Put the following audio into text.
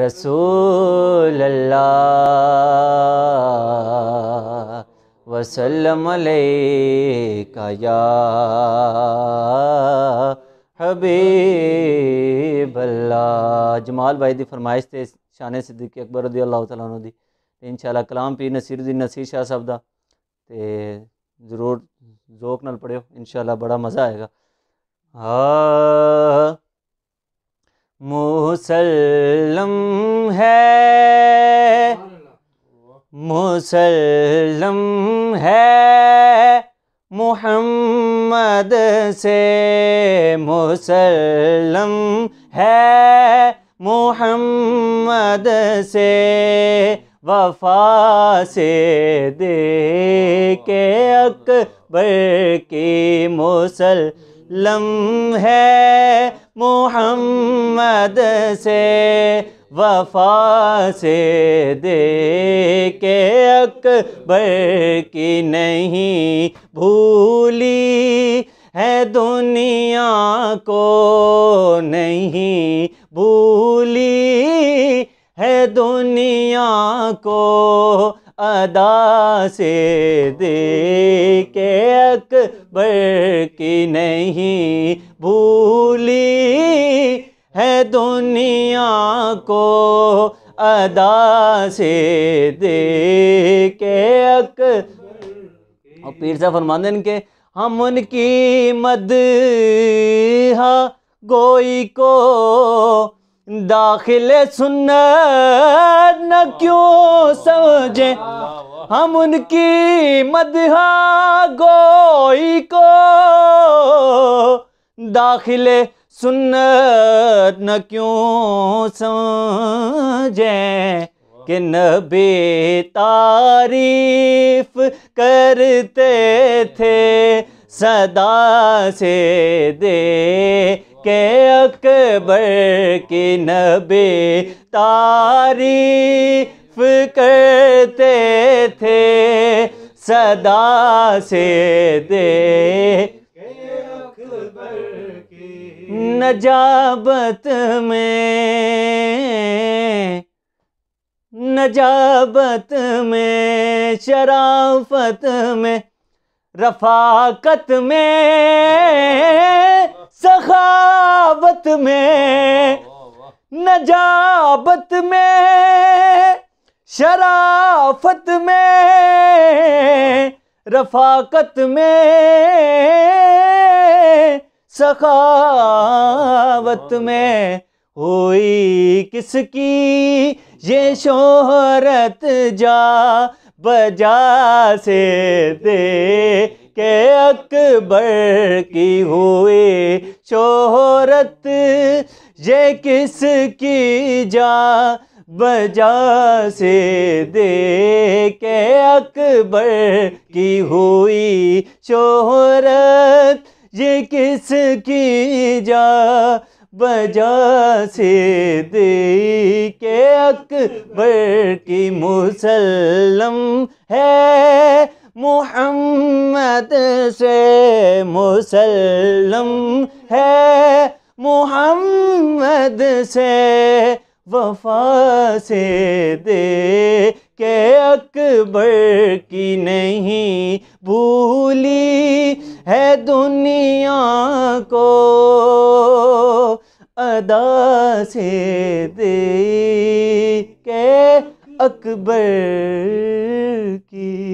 रसूल वसल्लम या हबीब जमाल भाई दी फरमाइश ते शान सिद्दीक अकबर रदी अल्लाह तआला दी ते इंशाल्लाह कलाम पीर नसीरुद्दीन नसीर शाह साहब दा ते ज़रूर जोक नाल पढ़ियो इंशाल्लाह बड़ा मज़ा आएगा मुसलम है मुसलम है मोहम्मद से मुसलम है मोहम्मद से वफा से दे के अकबर की मुसल लम्हे मोहम्मद से वफा से दे के अकबर की नहीं भूली है दुनिया को नहीं भूली है दुनिया को अदा से दे के अकबर की नहीं भूली है दुनिया को अदा से दे के अकबर और पीर साहब फरमांदन के हम उनकी मद गोई को दाखिल सुन न क्यों समझे हम उनकी मदहा गोई को दाखिल सुन न क्यों समझे कि न तारीफ करते थे सदा से दे के अकबर की नबे तारीफ करते थे सदा से दे नजाबत में नजाबत में शराफत में रफाकत में नजाबत में नजाबत में शराफत में रफाकत में सखावत में हुई किसकी ये शोहरत जा बजा से दे के अकबर की हुई शोहरत ये किस की जा बजा से दे के अकबर की हुई शोहरत ये किस की जा बजा से दे के अकबर की मुसलम है मोहम्मद रहमत से मुसलम है मोहम्मद से वफा से दे के अकबर की नहीं भूली है दुनिया को अदा से दे के अकबर की